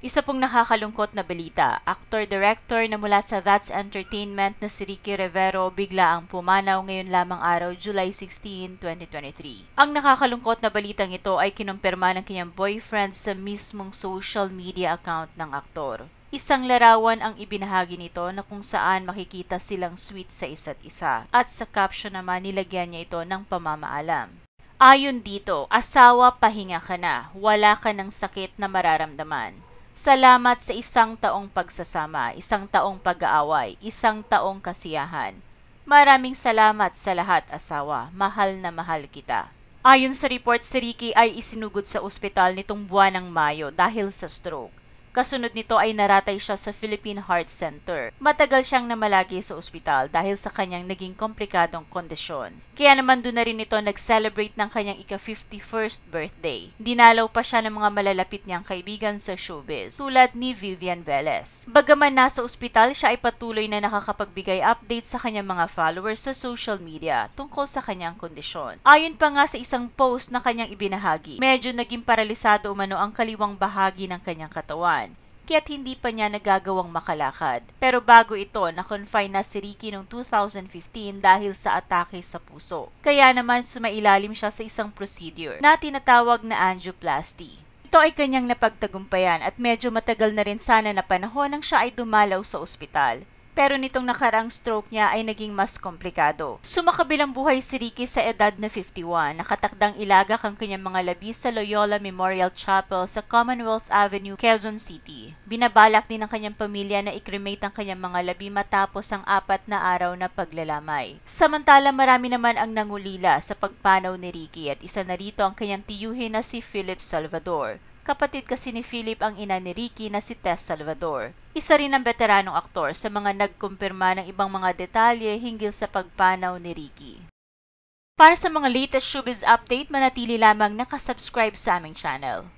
Isa pong nakakalungkot na balita, actor-director na mula sa That's Entertainment na si Ricky Rivero bigla ang pumanaw ngayon lamang araw July 16, 2023. Ang nakakalungkot na balitang ito ay kinumpirma ng kanyang boyfriend sa mismong social media account ng aktor. Isang larawan ang ibinahagi nito na kung saan makikita silang sweet sa isa't isa at sa caption naman nilagyan niya ito ng pamamaalam. Ayon dito, asawa pahinga ka na, wala ka ng sakit na mararamdaman Salamat sa isang taong pagsasama, isang taong pag-aaway, isang taong kasiyahan. Maraming salamat sa lahat asawa, mahal na mahal kita. Ayon sa report, si Ricky ay isinugod sa ospital nitong buwan ng Mayo dahil sa stroke. Kasunod nito ay naratay siya sa Philippine Heart Center. Matagal siyang namalagi sa ospital dahil sa kanyang naging komplikadong kondisyon. Kaya naman doon na rin ito nag-celebrate ng kanyang ika-51st birthday. Dinalaw pa siya ng mga malalapit niyang kaibigan sa showbiz, tulad ni Vivian Velez. Bagaman nasa ospital, siya ay patuloy na nakakapagbigay update sa kanyang mga followers sa social media tungkol sa kanyang kondisyon. Ayon pa nga sa isang post na kanyang ibinahagi, medyo naging paralisado umano ang kaliwang bahagi ng kanyang katawan kaya't hindi pa niya nagagawang makalakad. Pero bago ito, na-confine na si Ricky noong 2015 dahil sa atake sa puso. Kaya naman sumailalim siya sa isang procedure na tinatawag na angioplasty. Ito ay kanyang napagtagumpayan at medyo matagal na rin sana na panahon nang siya ay dumalaw sa ospital pero nitong nakarang stroke niya ay naging mas komplikado. Sumakabilang buhay si Ricky sa edad na 51. Nakatakdang ilagak ang kanyang mga labi sa Loyola Memorial Chapel sa Commonwealth Avenue, Quezon City. Binabalak din ng kanyang pamilya na i-cremate ang kanyang mga labi matapos ang apat na araw na paglalamay. Samantala marami naman ang nangulila sa pagpanaw ni Ricky at isa na rito ang kanyang tiyuhin na si Philip Salvador. Kapatid kasi ni Philip ang ina ni Ricky na si Tess Salvador. Isa rin ang veteranong aktor sa mga nagkumpirma ng ibang mga detalye hinggil sa pagpanaw ni Ricky. Para sa mga latest showbiz update, manatili lamang nakasubscribe sa aming channel.